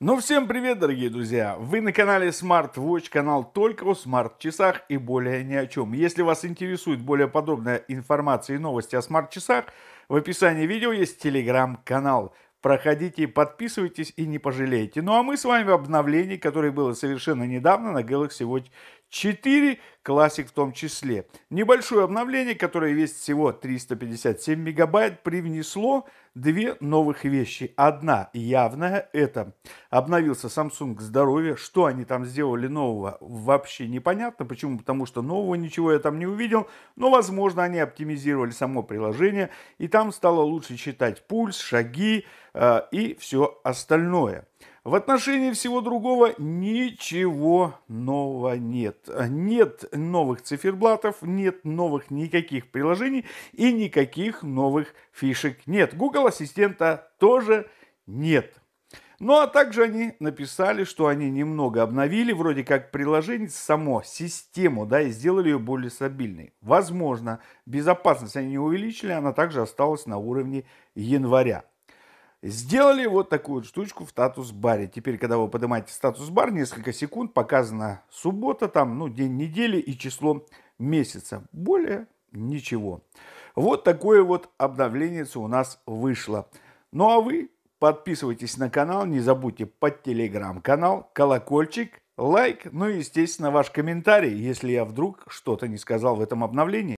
Ну всем привет, дорогие друзья! Вы на канале Smart Watch, канал только о смарт-часах и более ни о чем. Если вас интересует более подробная информация и новости о смарт-часах, в описании видео есть телеграм-канал. Проходите, подписывайтесь и не пожалеете. Ну а мы с вами в обновлении, которое было совершенно недавно на Galaxy Watch 4, классик в том числе. Небольшое обновление, которое весит всего 357 мегабайт, привнесло две новых вещи. Одна явная – это обновился Samsung здоровье. Что они там сделали нового, вообще непонятно. Почему? Потому что нового ничего я там не увидел. Но, возможно, они оптимизировали само приложение. И там стало лучше читать пульс, шаги э, и все остальное. В отношении всего другого ничего нового нет. Нет новых циферблатов, нет новых никаких приложений и никаких новых фишек нет. Google Ассистента тоже нет. Ну а также они написали, что они немного обновили вроде как приложение, само систему, да, и сделали ее более стабильной. Возможно, безопасность они не увеличили, она также осталась на уровне января. Сделали вот такую вот штучку в статус-баре. Теперь, когда вы поднимаете статус-бар, несколько секунд показана суббота, там, ну, день недели и число месяца. Более ничего. Вот такое вот обновление у нас вышло. Ну а вы подписывайтесь на канал, не забудьте под телеграм-канал, колокольчик, лайк, ну и, естественно, ваш комментарий, если я вдруг что-то не сказал в этом обновлении.